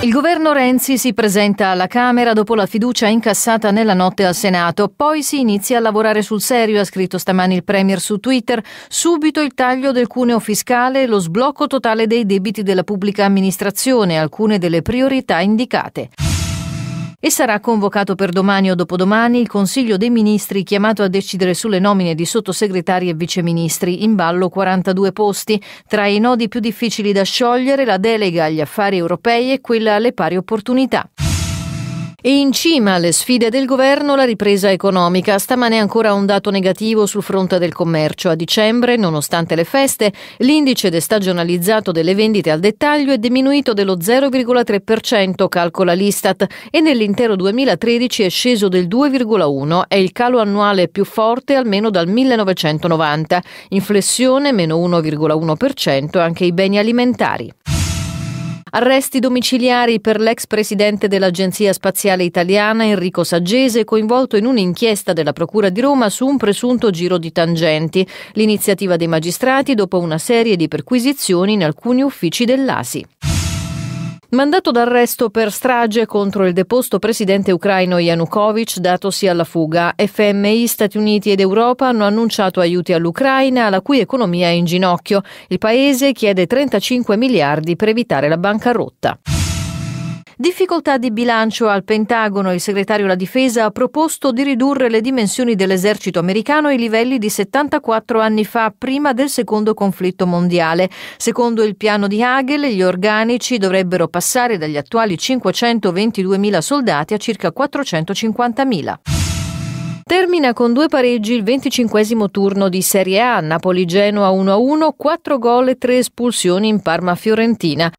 Il governo Renzi si presenta alla Camera dopo la fiducia incassata nella notte al Senato, poi si inizia a lavorare sul serio, ha scritto stamani il Premier su Twitter, subito il taglio del cuneo fiscale e lo sblocco totale dei debiti della pubblica amministrazione, alcune delle priorità indicate. E sarà convocato per domani o dopodomani il Consiglio dei Ministri chiamato a decidere sulle nomine di sottosegretari e viceministri, in ballo 42 posti. Tra i nodi più difficili da sciogliere la delega agli affari europei e quella alle pari opportunità. E in cima alle sfide del governo la ripresa economica. Stamane ancora un dato negativo sul fronte del commercio. A dicembre, nonostante le feste, l'indice destagionalizzato delle vendite al dettaglio è diminuito dello 0,3%, calcola l'Istat, e nell'intero 2013 è sceso del 2,1%. È il calo annuale più forte almeno dal 1990. Inflessione meno 1,1% anche i beni alimentari. Arresti domiciliari per l'ex presidente dell'Agenzia Spaziale Italiana Enrico Saggese, coinvolto in un'inchiesta della Procura di Roma su un presunto giro di tangenti. L'iniziativa dei magistrati dopo una serie di perquisizioni in alcuni uffici dell'ASI. Mandato d'arresto per strage contro il deposto presidente ucraino Yanukovych datosi alla fuga. FMI, Stati Uniti ed Europa hanno annunciato aiuti all'Ucraina, la cui economia è in ginocchio. Il paese chiede 35 miliardi per evitare la bancarotta. Difficoltà di bilancio al Pentagono, il segretario alla difesa ha proposto di ridurre le dimensioni dell'esercito americano ai livelli di 74 anni fa, prima del secondo conflitto mondiale. Secondo il piano di Hagel, gli organici dovrebbero passare dagli attuali 522.000 soldati a circa 450.000. Termina con due pareggi il 25 turno di Serie A. Napoli-Genoa 1-1, 4 gol e 3 espulsioni in Parma-Fiorentina.